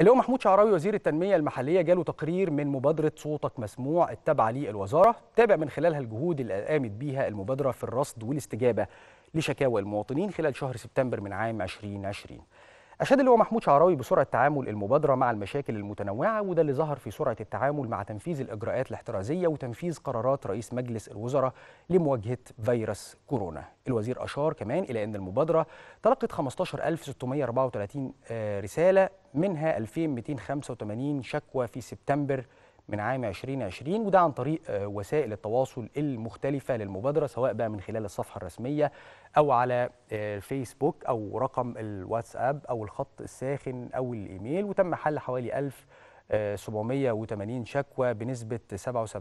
اللي هو محمود شعراوي وزير التنمية المحلية جاله تقرير من مبادرة صوتك مسموع التابعة للوزارة تابع من خلالها الجهود اللي قامت بيها المبادرة في الرصد والاستجابة لشكاوى المواطنين خلال شهر سبتمبر من عام 2020 أشاد اللواء محمود شعراوي بسرعة تعامل المبادرة مع المشاكل المتنوعة وده اللي ظهر في سرعة التعامل مع تنفيذ الإجراءات الاحترازية وتنفيذ قرارات رئيس مجلس الوزراء لمواجهة فيروس كورونا الوزير أشار كمان إلى أن المبادرة تلقت 15634 آه، رسالة منها 2285 شكوى في سبتمبر من عام 2020 وده عن طريق آه، وسائل التواصل المختلفة للمبادرة سواء بقى من خلال الصفحة الرسمية أو على آه، الفيسبوك أو رقم الواتساب أو الخط الساخن أو الإيميل وتم حل حوالي ألف 780 شكوى بنسبة 77.8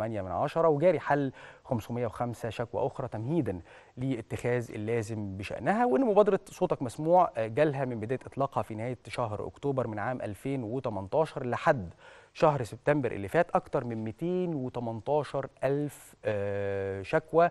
من عشرة وجاري حل 505 شكوى أخرى تمهيدا لاتخاذ اللازم بشأنها وإن مبادرة صوتك مسموع جالها من بداية إطلاقها في نهاية شهر أكتوبر من عام 2018 لحد شهر سبتمبر اللي فات أكثر من 218 ألف آه، شكوى